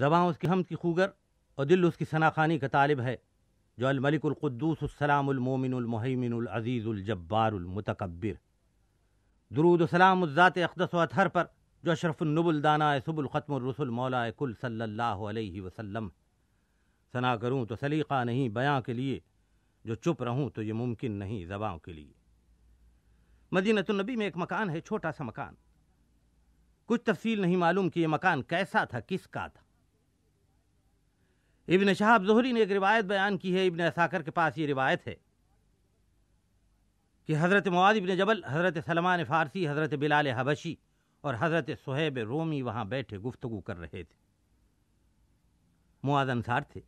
ज़बाँ उसकी हम की खूगर और दिल उसकी सनाखानी का तालब है जो अलमलिकलक़ुद्दूसमोमिनमोमिनज़ीज़ुलजब्बारमतकबिर दरूद सलामज़ात अकदस अतहर पर जो अशरफुलनबुल दाना रसुल मौला कुल सल्लल्लाहु अलैहि सना करूँ तो सलीक़ा नहीं बयाँ के लिए जो चुप रहूँ तो ये मुमकिन नहीं ज़बाँ के लिए मदीनतुलनबी में एक मकान है छोटा सा मकान कुछ तफसील नहीं मालूम कि यह मकान कैसा था किसका था इबन शहाब जहरी ने एक रिवायत बयान की है इबन असाकर के पास ये रिवायत है कि हज़रत मवाद इब्न जबल हज़रत सलमान फ़ारसी हज़रत बिलाल हबशी और हज़रत सहेब रोमी वहाँ बैठे गुफ्तगु कर रहे थे मवाद अंसार थे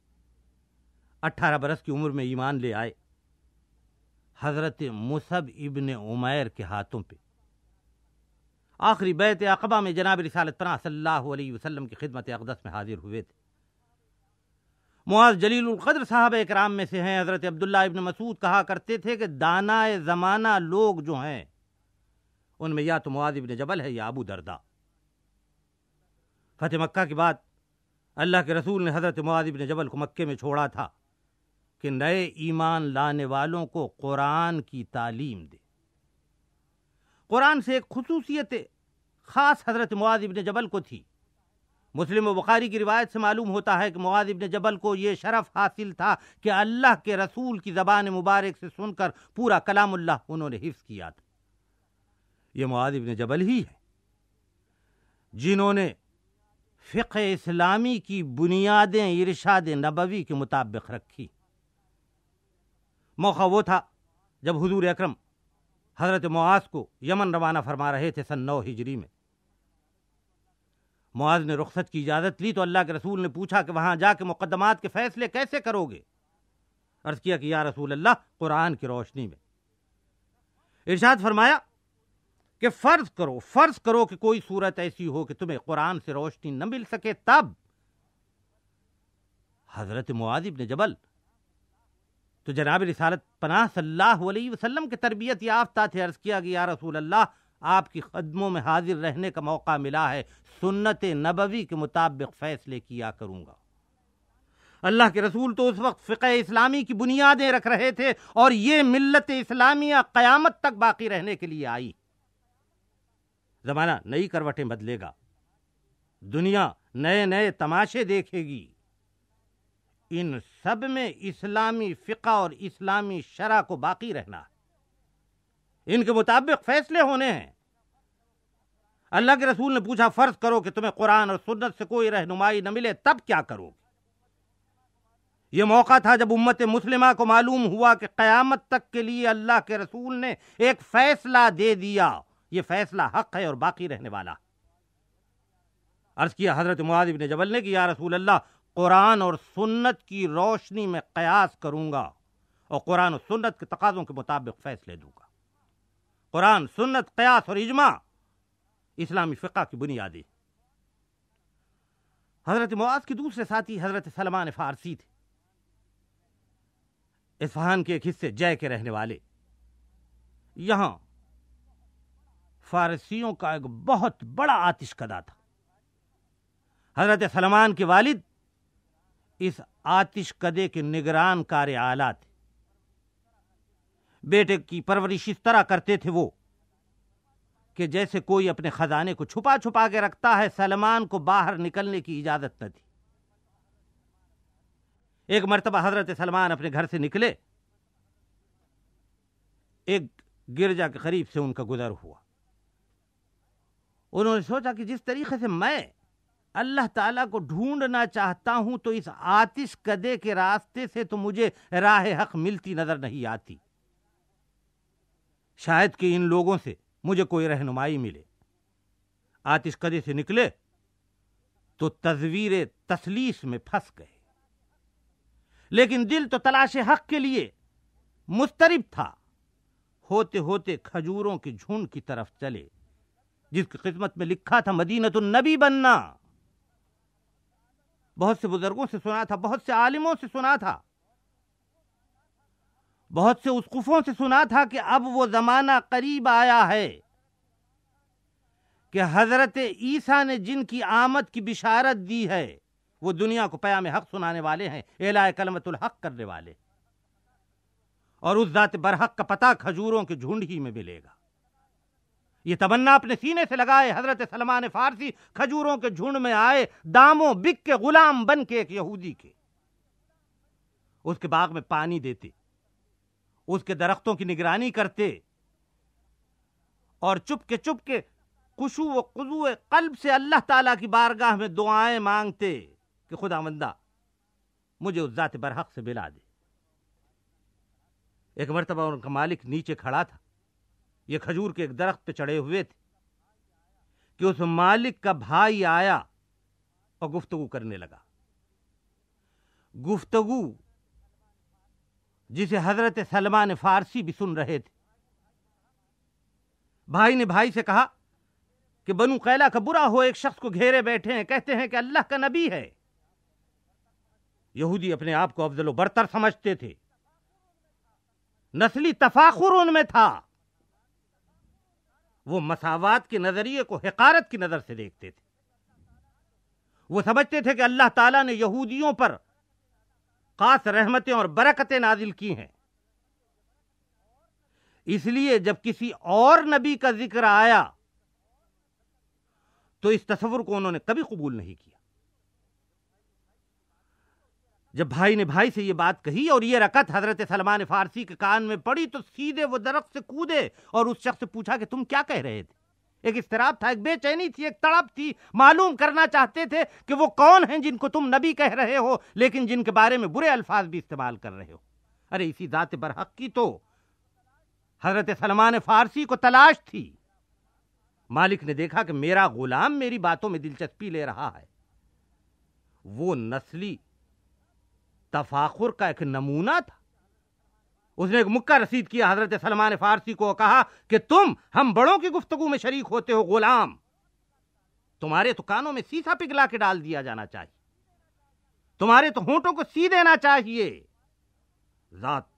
अट्ठारह बरस की उम्र में ईमान ले आए हज़रत मुसब इबन उमैर के हाथों पे आखिरी बैत अकबा में जनाब रिसालत पना सल्लल्लाहु अलैहि वसल्लम की खिदमत अकदस में हाजिर हुए थे मुआज़ जलील साहब राम में से हैं हज़रत अब्दुल्ला इब्न मसूद कहा करते थे कि दाना ज़माना लोग जो हैं उनमें या तो मुआज़ इब्न जबल है या अबू दरदा फतेह मक्का के बाद अल्लाह के रसूल ने हज़रत मुआज़ इब्न जबल को मक्के में छोड़ा था कि नए ईमान लाने वालों को कुरान की तालीम दे कुरान से एक खसूसियत ख़ास हज़रत मुआज़ इब्न जबल को थी मुस्लिम बुखारी की रिवायत से मालूम होता है कि मुआद ने जबल को ये शरफ हासिल था कि अल्लाह के रसूल की ज़बान मुबारक से सुनकर पूरा कलामुल्लाह उन्होंने हिफ्स किया था ये मुआद इबन जबल ही है जिन्होंने फ़िक इस्लामी की बुनियादें इरशाद नबवी के मुताबिक रखी मौका वो था जब हुजूर अकरम हज़रत मुआस को यमन रवाना फरमा रहे थे सन नौ हिजरी में मुआज ने रुखसत की इजाज़त ली तो अल्लाह के रसूल ने पूछा कि वहाँ जाके मुकदमात के फ़ैसले कैसे करोगे अर्ज़ किया कि या रसूल अल्लाह कुरान की रोशनी में इर्शाद फरमाया कि फ़र्ज़ करो फ़र्ज़ करो कि कोई सूरत ऐसी हो कि तुम्हें कुरान से रोशनी न मिल सके तब हज़रत मुआजिब ने जबल तो जनाब रिसालत पनाह सल्लल्लाहु अलैहि वसल्लम के तरबियत याफ्ता थे अर्ज़ किया कि या रसूल अल्लाह आपकी खदमों में हाजिर रहने का मौका मिला है सुन्नत नबवी के मुताबिक फ़ैसले किया करूँगा अल्लाह के रसूल तो उस वक्त फ़िक इस्लामी की बुनियादें रख रहे थे और ये मिलत इस्लामिया क़यामत तक बाकी रहने के लिए आई ज़माना नई करवटें बदलेगा दुनिया नए नए तमाशे देखेगी इन सब में इस्लामी फ़िका और इस्लामी शरा को बाकी रहना है इनके मुताबिक फैसले होने हैं अल्लाह के रसूल ने पूछा फर्ज करो कि तुम्हें कुरान और सुन्नत से कोई रहनुमाई न मिले तब क्या करोगे यह मौका था जब उम्मत मुस्लिमा को मालूम हुआ कि क़यामत तक के लिए अल्लाह के रसूल ने एक फैसला दे दिया ये फैसला हक है और बाकी रहने वाला अर्ज किया हजरत मुआदिब ने जबल ने कि या रसूल अल्लाह कुरान और सुन्नत की रोशनी में कयास करूंगा और कुरान और सुन्नत के तकाजों के मुताबिक फैसले दूंगा कुरान सुन्नत कयास और इजमा इस्लामी फ़िका की बुनियादें हज़रत मुआज के दूसरे साथी हज़रत सलमान फ़ारसी थे इस्फहान के एक हिस्से जय के रहने वाले यहाँ फारसियों का एक बहुत बड़ा आतिशकदा था हज़रत सलमान के वालिद इस आतिश कदे के निगरान कार्य आला थे बेटे की परवरिश इस तरह करते थे वो कि जैसे कोई अपने खजाने को छुपा छुपा के रखता है सलमान को बाहर निकलने की इजाजत न थी एक मरतबा हजरत सलमान अपने घर से निकले एक गिरजा के करीब से उनका गुजर हुआ उन्होंने सोचा कि जिस तरीके से मैं अल्लाह ताला को ढूंढना चाहता हूं तो इस आतिश कदे के रास्ते से तो मुझे राह हक मिलती नजर नहीं आती शायद कि इन लोगों से मुझे कोई रहनुमाई मिले कदे से निकले तो तजवीर तसलीस में फंस गए लेकिन दिल तो तलाश हक के लिए मुस्तरब था होते होते खजूरों के झुंड की तरफ चले जिसकी किस्मत में लिखा था तो नबी बनना बहुत से बुजुर्गों से सुना था बहुत से आलिमों से सुना था बहुत से उसकूफों से सुना था कि अब वो ज़माना करीब आया है कि हज़रत ईसा ने जिनकी आमद की बिशारत दी है वो दुनिया को पयाम हक सुनाने वाले हैं एलाय कलमतुल हक करने वाले और उस ज़ात बरहक का पता खजूरों के झुंड ही में मिलेगा ये तमन्ना अपने सीने से लगाए हजरत सलमान फारसी खजूरों के झुंड में आए दामों बिक के गुलाम बन के एक यहूदी के उसके बाग में पानी देते उसके दरख्तों की निगरानी करते और चुपके चुपके खुशु व कुजु कल्ब से अल्लाह ताला की बारगाह में दुआएं मांगते कि खुदा मंदा मुझे उस जाते बरहक से मिला दे एक मरतबा उनका मालिक नीचे खड़ा था ये खजूर के एक दरख्त पे चढ़े हुए थे कि उस मालिक का भाई आया और गुफ्तगु करने लगा गुफ्तगु जिसे हजरत सलमान फारसी भी सुन रहे थे भाई ने भाई से कहा कि बनु कैला का बुरा हो एक शख्स को घेरे बैठे हैं कहते हैं कि अल्लाह का नबी है यहूदी अपने आप को अफजलो बरतर समझते थे नस्ली तफाखुर उनमें था वो मसावत के नजरिए को हकारत की नजर से देखते थे वो समझते थे कि अल्लाह ताला ने यहूदियों पर खास रहमतें और बरकतें नाजिल की हैं इसलिए जब किसी और नबी का जिक्र आया तो इस तस्वुर को उन्होंने कभी कबूल नहीं किया जब भाई ने भाई से यह बात कही और यह रकत हजरत सलमान फारसी के कान में पड़ी तो सीधे वो दरख्त से कूदे और उस शख्स से पूछा कि तुम क्या कह रहे थे एक इसतराब था एक बेचैनी थी एक तड़प थी मालूम करना चाहते थे कि वो कौन हैं जिनको तुम नबी कह रहे हो लेकिन जिनके बारे में बुरे अल्फाज भी इस्तेमाल कर रहे हो अरे इसी ज़ात बरहक की तो हजरत सलमान फारसी को तलाश थी मालिक ने देखा कि मेरा गुलाम मेरी बातों में दिलचस्पी ले रहा है वो नस्ली तफाखुर का एक नमूना था उसने एक मुक्का रसीद किया हजरत सलमान फारसी को कहा कि तुम हम बड़ों की गुफ्तगु में शरीक होते हो गुलाम तुम्हारे तो कानों में सीसा पिघला के डाल दिया जाना चाहिए तुम्हारे तो होंठों को सी देना चाहिए जात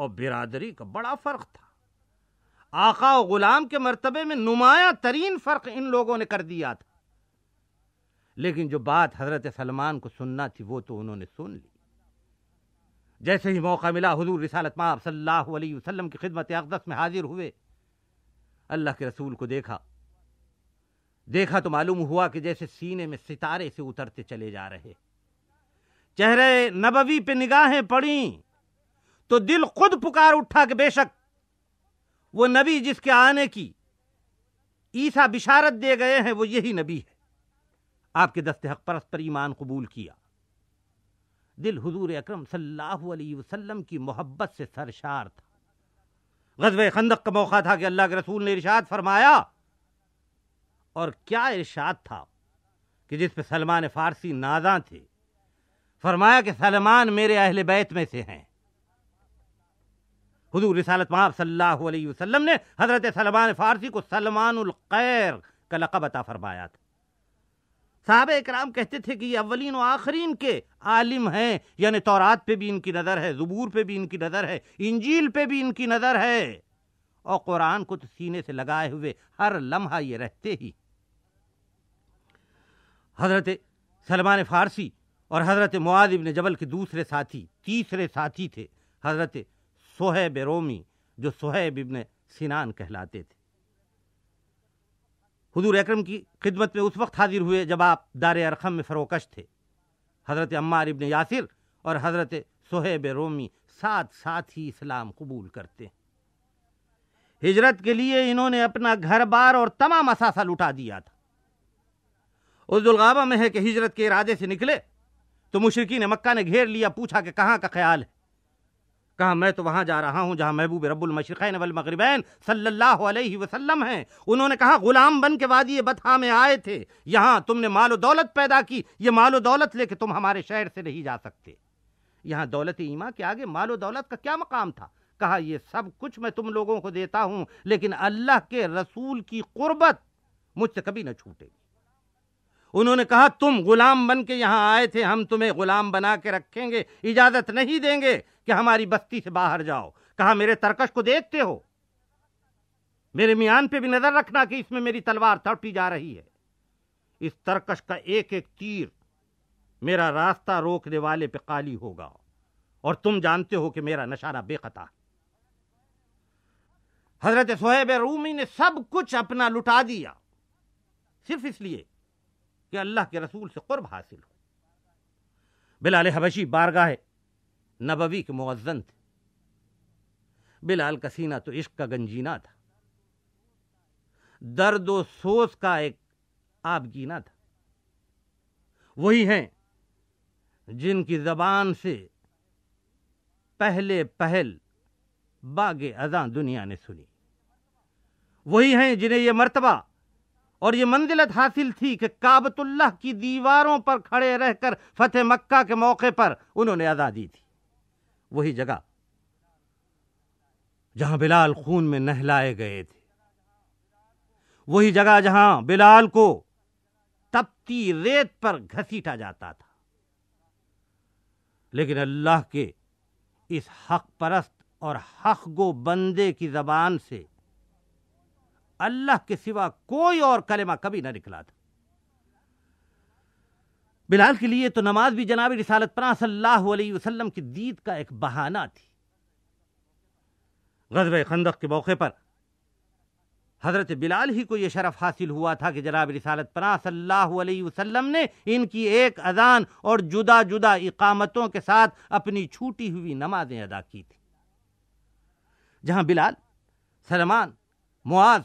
और बिरादरी का बड़ा फर्क था आका और गुलाम के मर्तबे में नुमाया तरीन फर्क इन लोगों ने कर दिया था लेकिन जो बात हजरत सलमान को सुनना थी वो तो उन्होंने सुन ली जैसे ही मौका मिला हजूर रिसालत माब सल्लल्लाहु अलैहि वसल्लम की खिदमत अकदस में हाजिर हुए अल्लाह के रसूल को देखा देखा तो मालूम हुआ कि जैसे सीने में सितारे से उतरते चले जा रहे चेहरे नबवी पे निगाहें पड़ी तो दिल खुद पुकार उठा कि बेशक वो नबी जिसके आने की ईसा बिशारत दे गए हैं वो यही नबी है आपके दस्ते हक परस्पर ईमान कबूल किया दिल हुजूर अकरम सल्लल्लाहु अलैहि वसल्लम की मोहब्बत से सरशार था गजब खंदक का मौका था कि अल्लाह के रसूल ने इरशाद फरमाया और क्या इरशाद था कि जिस पे सलमान फारसी नाजा थे फरमाया कि सलमान मेरे अहल बैत में से हैं हजू रिसालत महाब सल्लल्लाहु अलैहि वसल्लम ने हजरत सलमान फारसी को सलमान उल कैर का लकब अता फरमाया था साहब कराम कहते थे कि ये अवलिन व आखरीन के आलिम हैं यानी तौरात पे भी इनकी नज़र है ज़बूर पे भी इनकी नज़र है इंजील पे भी इनकी नज़र है और कुरान को तो सीने से लगाए हुए हर लम्हा ये रहते ही हज़रत सलमान फ़ारसी और हज़रत मुआद इबन जबल के दूसरे साथी तीसरे साथी थे हज़रत सोहेब रोमी जो सोहेब इबन सिनान कहलाते थे हजूर अक्रम की खिदमत में उस वक्त हाजिर हुए जब आप दार अरखम में फरोकश थे हज़रत अम्मार इबन यासिर और हज़रत सोहेब रोमी साथ साथ ही इस्लाम कबूल करते हैं हिजरत के लिए इन्होंने अपना घर बार और तमाम असासा लुटा दिया था उस दुलगाबा में है कि हिजरत के इरादे से निकले तो मुशरकी ने मक्का ने घेर लिया पूछा कि कहाँ का ख्याल है कहा मैं तो वहाँ जा रहा हूँ जहाँ महबूब रबुलमशरक़ैन वलमगरबैन सल्लल्लाहु अलैहि वसल्लम हैं उन्होंने कहा ग़ुलाम बन के वादी बथा में आए थे यहाँ तुमने माल दौलत पैदा की ये मालो दौलत लेके तुम हमारे शहर से नहीं जा सकते यहाँ दौलत ईमा के आगे मालो दौलत का क्या मकाम था कहा यह सब कुछ मैं तुम लोगों को देता हूँ लेकिन अल्लाह के रसूल की कुर्बत मुझसे कभी ना छूटेगी उन्होंने कहा तुम गुलाम बन के यहाँ आए थे हम तुम्हें गुलाम बना के रखेंगे इजाज़त नहीं देंगे कि हमारी बस्ती से बाहर जाओ कहा मेरे तरकश को देखते हो मेरे मियान पे भी नजर रखना कि इसमें मेरी तलवार तड़पी जा रही है इस तरकश का एक एक तीर मेरा रास्ता रोकने वाले पे काली होगा और तुम जानते हो कि मेरा नशारा बेखता हजरत सोहेब रूमी ने सब कुछ अपना लुटा दिया सिर्फ इसलिए कि अल्लाह के रसूल से कुर्ब हासिल हो बिलाल हबशी बारगाह नबवी के मुअज्जन थे बिलाल सीना तो इश्क का गंजीना था दर्द सोस का एक आबगीना था वही हैं जिनकी जबान से पहले पहल बागे अजा दुनिया ने सुनी वही हैं जिन्हें यह मर्तबा और ये मंजिलत हासिल थी कि काबतुल्लाह की दीवारों पर खड़े रहकर फतेह मक्का के मौके पर उन्होंने आज़ादी दी थी वही जगह जहां बिलाल खून में नहलाए गए थे वही जगह जहां बिलाल को तपती रेत पर घसीटा जाता था लेकिन अल्लाह के इस हक परस्त और हक गो बंदे की जबान से अल्लाह के सिवा कोई और कलेमा कभी ना निकला था बिलाल के लिए तो नमाज भी जनाब रिसालत पना सल्लल्लाहु अलैहि की दीद का एक बहाना थी गजब खंदक के मौके पर हज़रत बिलाल ही को यह शरफ हासिल हुआ था कि जनाब रिसालत पना सल्लल्लाहु अलैहि ने इनकी एक अजान और जुदा जुदा इकामतों के साथ अपनी छूटी हुई नमाजें अदा की थी जहां बिलाल सलमान मुआज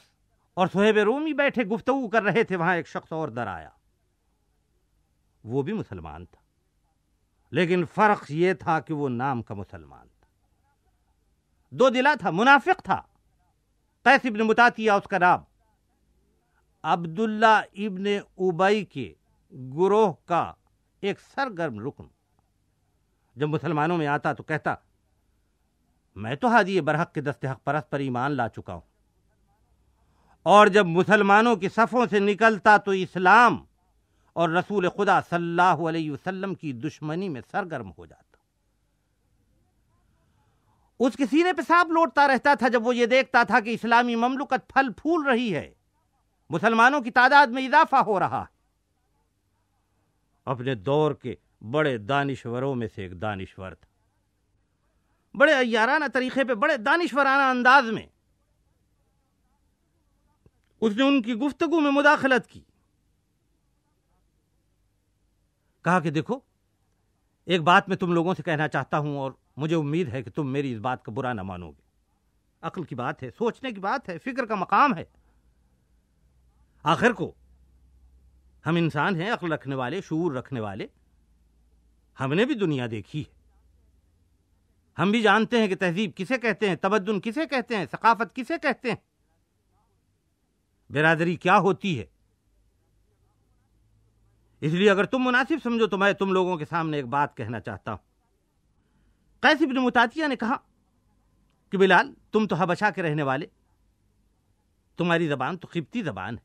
और सोहेब रूमी बैठे गुफ्तु कर रहे थे वहां एक शख्स और दर आया वो भी मुसलमान था लेकिन फ़र्क ये था कि वो नाम का मुसलमान था दो दिला था मुनाफिक था कैस इबन मुतातिया उसका नाम अब्दुल्ला इबन उबई के गुरोह का एक सरगर्म रुकन जब मुसलमानों में आता तो कहता मैं तो हाजी बरहक के दस्ते हक परस पर ईमान ला चुका हूं और जब मुसलमानों की सफ़ों से निकलता तो इस्लाम और रसूल खुदा सल्लल्लाहु अलैहि वसल्लम की दुश्मनी में सरगर्म हो जाता उसके सीने पे सांप लौटता रहता था जब वो ये देखता था कि इस्लामी ममलुकत फल फूल रही है मुसलमानों की तादाद में इजाफा हो रहा है अपने दौर के बड़े दानिश्वरों में से एक दानिश्वर था बड़े अयाराना तरीके पे बड़े दानिश्वराना अंदाज में उसने उनकी गुफ्तगु में मुदाखलत की कहा कि देखो एक बात मैं तुम लोगों से कहना चाहता हूं और मुझे उम्मीद है कि तुम मेरी इस बात को बुरा ना मानोगे अक्ल की बात है सोचने की बात है फिक्र का मकाम है आखिर को हम इंसान हैं अक्ल रखने वाले शूर रखने वाले हमने भी दुनिया देखी है हम भी जानते हैं कि तहजीब किसे कहते हैं तबद्दन किसे कहते हैं सकाफत किसे कहते हैं बिरादरी क्या होती है इसलिए अगर तुम मुनासिब समझो तो मैं तुम लोगों के सामने एक बात कहना चाहता हूं कैस बिन मुतातिया ने कहा कि बिलाल तुम तो हबशा के रहने वाले तुम्हारी जबान तो किबती जबान है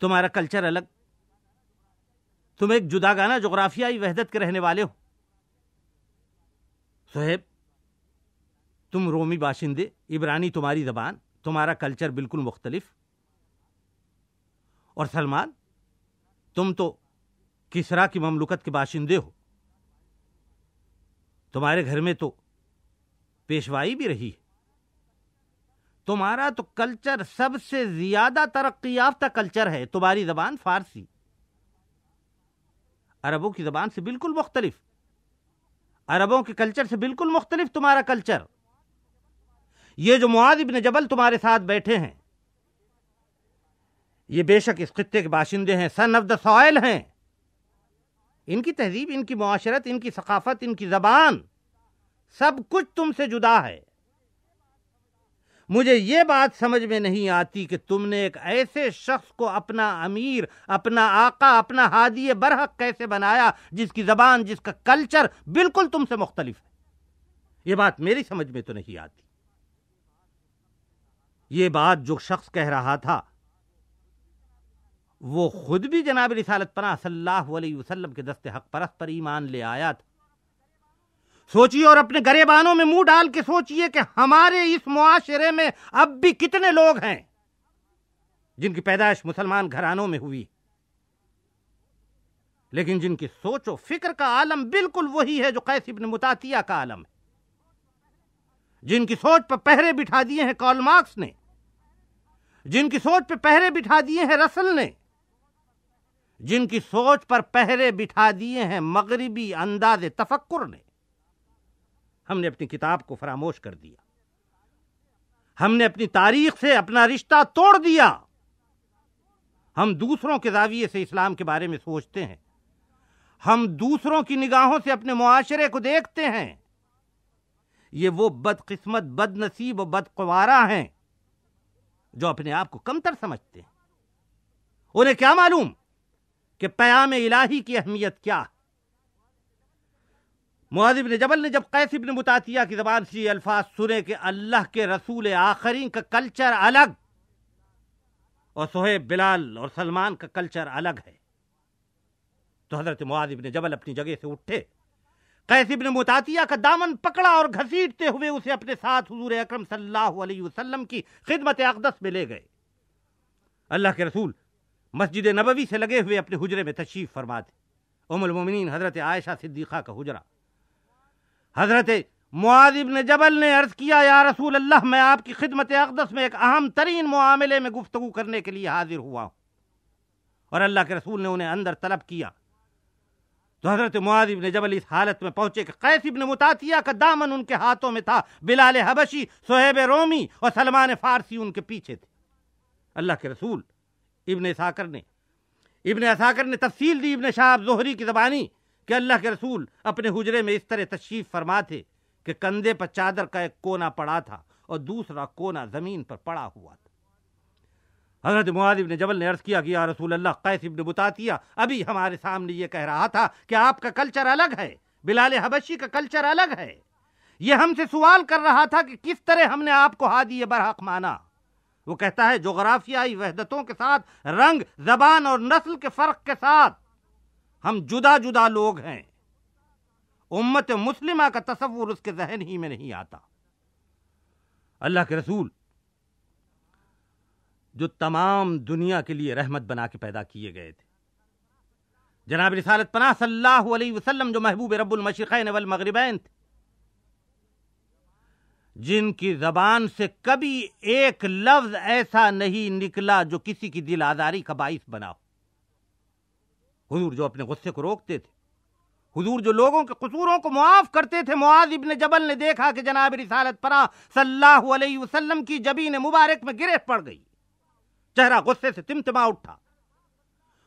तुम्हारा कल्चर अलग तुम एक जुदागाना जोग्राफियाई वहदत के रहने वाले हो सोहेब तुम रोमी बाशिंदे इबरानी तुम्हारी जबान तुम्हारा कल्चर बिल्कुल मुख्तलिफ और सलमान तुम तो किसरा की ममलुकत के बाशिंदे हो तुम्हारे घर में तो पेशवाई भी रही है तुम्हारा तो कल्चर सबसे ज्यादा तरक्की याफ्ता कल्चर है तुम्हारी जबान फारसी अरबों की जबान से बिल्कुल मुख्तलिफ अरबों के कल्चर से बिल्कुल मुख्तलिफ तुम्हारा कल्चर ये जो मुआद ने जबल तुम्हारे साथ बैठे हैं ये बेशक इस खत्े के बाशिंदे हैं सन ऑफ द सॉयल हैं इनकी तहजीब इनकी माशरत इनकी सकाफत इनकी जबान सब कुछ तुमसे जुदा है मुझे ये बात समझ में नहीं आती कि तुमने एक ऐसे शख्स को अपना अमीर अपना आका अपना हादिय बरहक कैसे बनाया जिसकी जबान जिसका कल्चर बिल्कुल तुमसे मुख्तलिफ है ये बात मेरी समझ में तो नहीं आती ये बात जो शख्स कह रहा था वो खुद भी जनाब रिसालत पना सल्लल्लाहु अलैहि के दस्ते हक परस्त पर ईमान ले आया था सोचिए और अपने गरेबानों में मुंह डाल के सोचिए कि हमारे इस मुआरे में अब भी कितने लोग हैं जिनकी पैदाइश मुसलमान घरानों में हुई लेकिन जिनकी सोच सोचो फिक्र का आलम बिल्कुल वही है जो कैस इब्न मुतातिया का आलम है जिनकी सोच पर पहरे बिठा दिए हैं कॉलमार्क्स ने जिनकी सोच पर पहरे बिठा दिए हैं रसल ने जिनकी सोच पर पहरे बिठा दिए हैं मगरबी अंदाज तफक्र ने हमने अपनी किताब को फरामोश कर दिया हमने अपनी तारीख से अपना रिश्ता तोड़ दिया हम दूसरों के दाविये से इस्लाम के बारे में सोचते हैं हम दूसरों की निगाहों से अपने मुआशरे को देखते हैं ये वो बदकिस्मत बदनसीब और बदकवारा हैं जो अपने आप को कमतर समझते हैं उन्हें क्या मालूम कि प्याम इलाही की अहमियत क्या मुआजिब ने जबल ने जब कैसिब ने मुतातिया की जबान से अल्फाज सुने कि अल्लाह के रसूल आखरी का कल्चर अलग और सोहेब बिलाल और सलमान का कल्चर अलग है तो हजरत मुआजिब ने जबल अपनी जगह से उठे कैसिब ने मुतातिया का दामन पकड़ा और घसीटते हुए उसे अपने साथ हजूर अक्रम सल्लल्लाहु की खिदमत अकदस में ले गए अल्लाह के रसूल मस्जिद नबवी से लगे हुए अपने हुजरे में तशरीफ़ फरमा थे मोमिन हज़रत आयशा सिद्दीक़ा का हुजरा हज़रत मुआजिब ने जबल ने अर्ज़ किया या रसूल अल्लाह मैं आपकी खिदमत अकदस में एक अहम तरीन मामले में गुफ्तु करने के लिए हाजिर हुआ हूँ और अल्लाह के रसूल ने उन्हें अंदर तलब किया तो हज़रत मुआजिब ने जबल इस हालत में पहुंचे कि कैसिब ने मुतातिया का दामन उनके हाथों में था बिलाल हबशी सोहेब रोमी और सलमान फारसी उनके पीछे थे अल्लाह के रसूल इबन साकर ने इबन साकर ने तफसील दी इबन शाह जोहरी की ज़बानी कि अल्लाह के रसूल अपने हुजरे में इस तरह तशीफ फरमा थे कि कंधे पर चादर का एक कोना पड़ा था और दूसरा कोना ज़मीन पर पड़ा हुआ था हजरत मुआदिब ने जबल ने अर्ज़ किया कि रसूल अल्लाह कैस इबन बुतातिया अभी हमारे सामने ये कह रहा था कि आपका कल्चर अलग है बिलाल हबशी का कल्चर अलग है यह हमसे सवाल कर रहा था कि किस तरह हमने आपको हादी बरहक माना वो कहता है जोग्राफियाई वहदतों के साथ रंग जबान और नस्ल के फ़र्क के साथ हम जुदा जुदा लोग हैं उम्मत मुस्लिमा का तस्वुर उसके जहन ही में नहीं आता अल्लाह के रसूल जो तमाम दुनिया के लिए रहमत बना के पैदा किए गए थे जनाब रिसालत पना सल्लल्लाहु अलैहि वसल्लम जो महबूब रबुलमशरक़ैन मगरबैन थे जिनकी जबान से कभी एक लफ्ज ऐसा नहीं निकला जो किसी की दिल आजारी का बाइस बना हो जो अपने गुस्से को रोकते थे हुजूर जो लोगों के कसूरों को मुआफ करते थे मुआज इबन जबल ने देखा कि जनाब रिसालत परा सल्लल्लाहु अलैहि वसल्लम की जबीन मुबारक में गिरे पड़ गई चेहरा गुस्से से तिमतिमा उठा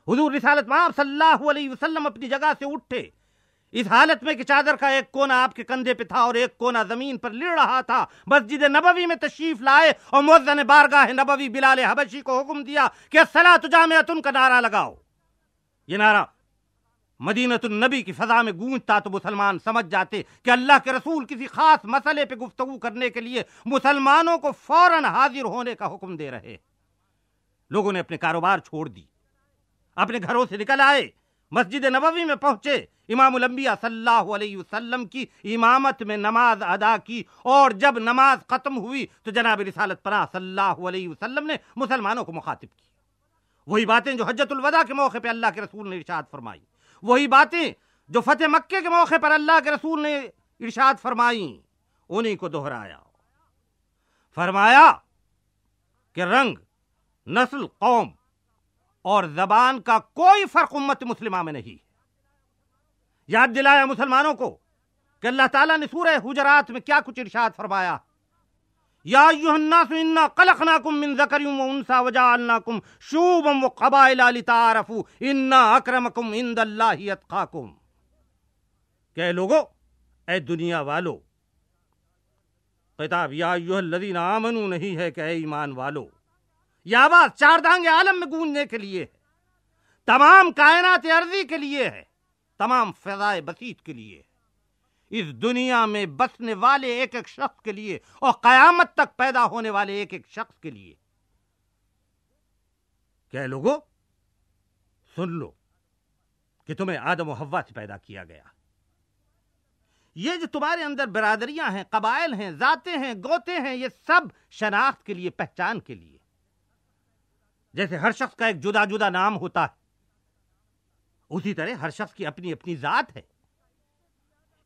हुजूर रिसालत माफ सल्लल्लाहु अलैहि वसल्लम अपनी जगह से उठे इस हालत में कि चादर का एक कोना आपके कंधे पे था और एक कोना जमीन पर लिड़ रहा था मस्जिद नबवी में तशीफ लाए और मुजन बारगाह नबवी बिलाल हबशी को हुक्म दिया कि सला तुजामतुन का नारा लगाओ ये नारा मदीनतुलनबी की फजा में गूंजता तो मुसलमान समझ जाते कि अल्लाह के रसूल किसी खास मसले पर गुफ्तु करने के लिए मुसलमानों को फौरन हाजिर होने का हुक्म दे रहे लोगों ने अपने कारोबार छोड़ दी अपने घरों से निकल आए मस्जिद नबवी में पहुंचे इमाम लंबिया सल्लल्लाहु अलैहि वसल्लम की इमामत में नमाज अदा की और जब नमाज ख़त्म हुई तो जनाब रिसालत पना सल्लल्लाहु अलैहि वसल्लम ने मुसलमानों को मुखातिब किया वही बातें जो वदा के मौके पर अल्लाह के रसूल ने इरशाद फरमाई वही बातें जो फतेह मक्के के मौके पर अल्लाह के रसूल ने इरशाद फरमाई उन्हीं को दोहराया फरमाया कि रंग नस्ल कौम और जबान का कोई फर्क उम्मत मुस्लिमा में नहीं याद दिलाया मुसलमानों को कि अल्लाह ताला ने सूरह हुजरात में क्या कुछ इरशाद फरमाया उनसा कह लोगो ए दुनिया वालो किताब या युहल्लजीना नहीं है कह ईमान वालो यह आवाज चारदांग आलम में गूंजने के लिए है तमाम कायनात अर्जी के लिए है तमाम फजाए बसीत के लिए है इस दुनिया में बसने वाले एक एक शख्स के लिए और कयामत तक पैदा होने वाले एक एक शख्स के लिए क्या लोगो सुन लो कि तुम्हें आदम और से पैदा किया गया ये जो तुम्हारे अंदर बरादरियां हैं कबाइल हैं जाते हैं गोते हैं ये सब शनाख्त के लिए पहचान के लिए जैसे हर शख्स का एक जुदा जुदा नाम होता है उसी तरह हर शख्स की अपनी अपनी जात है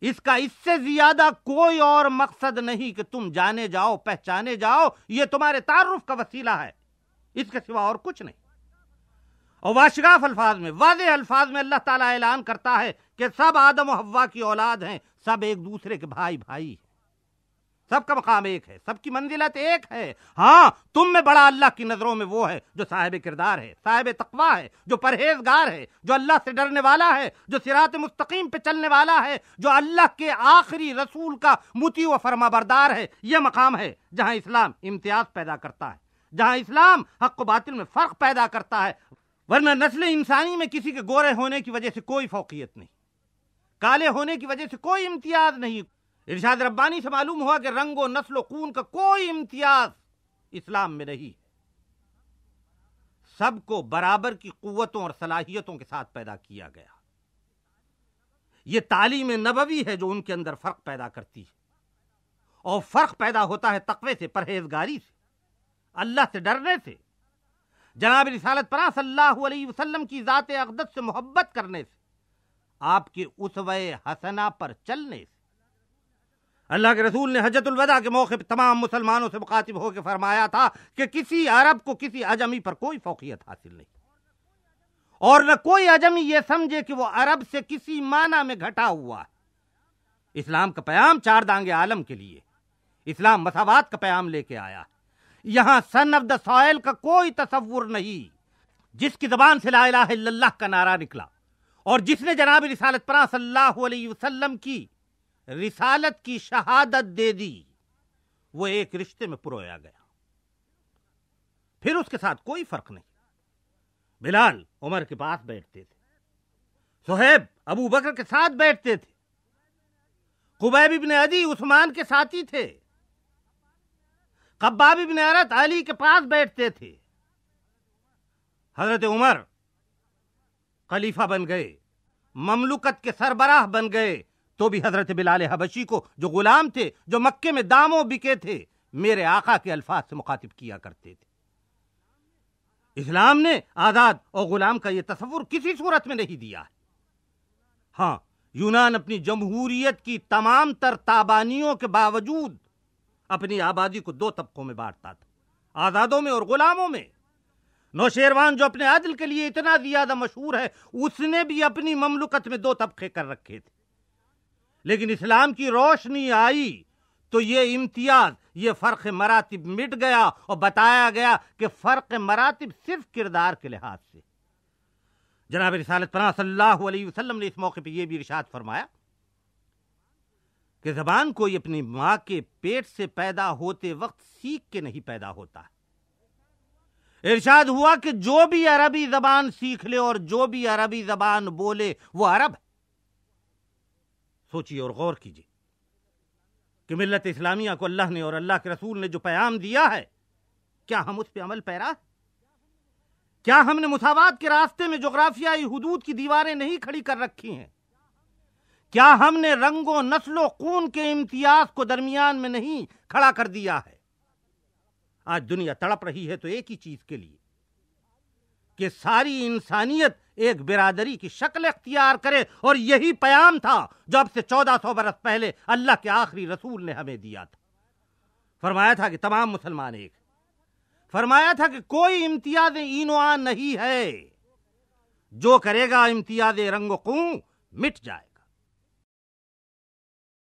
इसका इससे ज्यादा कोई और मकसद नहीं कि तुम जाने जाओ पहचाने जाओ यह तुम्हारे तारुफ का वसीला है इसके सिवा और कुछ नहीं और वाशगाफ अल्फाज में वाज अल्फाज में अल्लाह ताला ऐलान करता है कि सब आदम हवा की औलाद हैं सब एक दूसरे के भाई भाई हैं सबका मकाम एक है सबकी मंजिलत एक है हाँ तुम में बड़ा अल्लाह की नज़रों में वो है जो साहिब किरदार है साहिब तकवा है जो परहेजगार है जो अल्लाह से डरने वाला है जो सिरात मुस्तकीम पे चलने वाला है जो अल्लाह के आखिरी रसूल का मुती व फरमा बरदार है यह मकाम है जहाँ इस्लाम इम्तियाज पैदा करता है जहाँ इस्लाम हक बातिल में फ़र्क पैदा करता है वरना नस्ल इंसानी में किसी के गोरे होने की वजह से कोई फोकियत नहीं काले होने की वजह से कोई इम्तियाज नहीं इर्शाद रब्बानी से मालूम हुआ कि रंगो नस्लो खून का कोई इम्तियाज इस्लाम में नहीं सबको बराबर की कुतों और सलाहियतों के साथ पैदा किया गया ये तालीम नबवी है जो उनके अंदर फ़र्क पैदा करती है और फ़र्क पैदा होता है तकवे से परहेजगारी से अल्लाह से डरने से जनाब रिसालत परा सल्लल्लाहु अलैहि वसल्लम की ज़ात अकदस से मोहब्बत करने से आपके उस हसना पर चलने से अल्लाह के रसूल ने हजतुलवदा के मौके पर तमाम मुसलमानों से मुखातिब होकर फरमाया था कि किसी अरब को किसी अजमी पर कोई फोकियत हासिल नहीं और न कोई अजमी यह समझे कि वह अरब से किसी माना में घटा हुआ है इस्लाम का प्याम चार दांगे आलम के लिए इस्लाम मसावात का प्याम लेके आया यहाँ सन ऑफ द सॉयल का कोई तस्वुर नहीं जिसकी जबान से ला का नारा निकला और जिसने जनाब रिसालत परा सल्लल्लाहु वसलम की रिसालत की शहादत दे दी वो एक रिश्ते में पुरोया गया फिर उसके साथ कोई फर्क नहीं बिलाल उमर के पास बैठते थे सोहेब अबू बकर के साथ बैठते थे कुबैब इबन अदी उस्मान के साथी थे कब्बाब इबन अरत अली के पास बैठते थे हजरत उमर खलीफा बन गए ममलुकत के सरबराह बन गए तो भी हजरत बिलाल हबशी को जो गुलाम थे जो मक्के में दामों बिके थे मेरे आका के अल्फाज से मुखातिब किया करते थे इस्लाम ने आज़ाद और गुलाम का यह तस्वुर किसी सूरत में नहीं दिया है हाँ यूनान अपनी जमहूरियत की तमाम तर ताबानियों के बावजूद अपनी आबादी को दो तबकों में बांटता था आज़ादों में और गुलामों में नौशेरवान जो अपने आदल के लिए इतना ज्यादा मशहूर है उसने भी अपनी ममलुकत में दो तबके कर रखे थे लेकिन इस्लाम की रोशनी आई तो ये इम्तियाज ये फ़र्क मरातब मिट गया और बताया गया कि फ़र्क मरातब सिर्फ किरदार के लिहाज से जनाब रिसालत पना वसल्लम ने इस मौके पर यह भी इर्शाद फरमाया कि जबान कोई अपनी माँ के पेट से पैदा होते वक्त सीख के नहीं पैदा होता इर्शाद हुआ कि जो भी अरबी जबान सीख ले और जो भी अरबी जबान बोले वो अरब है सोचिए और गौर कीजिए कि मिलत इस्लामिया को अल्लाह ने और अल्लाह के रसूल ने जो पैगाम दिया है क्या हम उस पर अमल पैरा क्या हमने मुसावात के रास्ते में जोग्राफियाई हदूद की दीवारें नहीं खड़ी कर रखी हैं क्या हमने रंगों नस्लों खून के इम्तियाज को दरमियान में नहीं खड़ा कर दिया है आज दुनिया तड़प रही है तो एक ही चीज के लिए कि सारी इंसानियत एक बिरादरी की शक्ल अख्तियार करे और यही प्याम था जो अब से चौदह सौ बरस पहले अल्लाह के आखिरी रसूल ने हमें दिया था फरमाया था कि तमाम मुसलमान एक फरमाया था कि कोई इम्तियाज इन नहीं है जो करेगा इम्तियाज रंग मिट जाए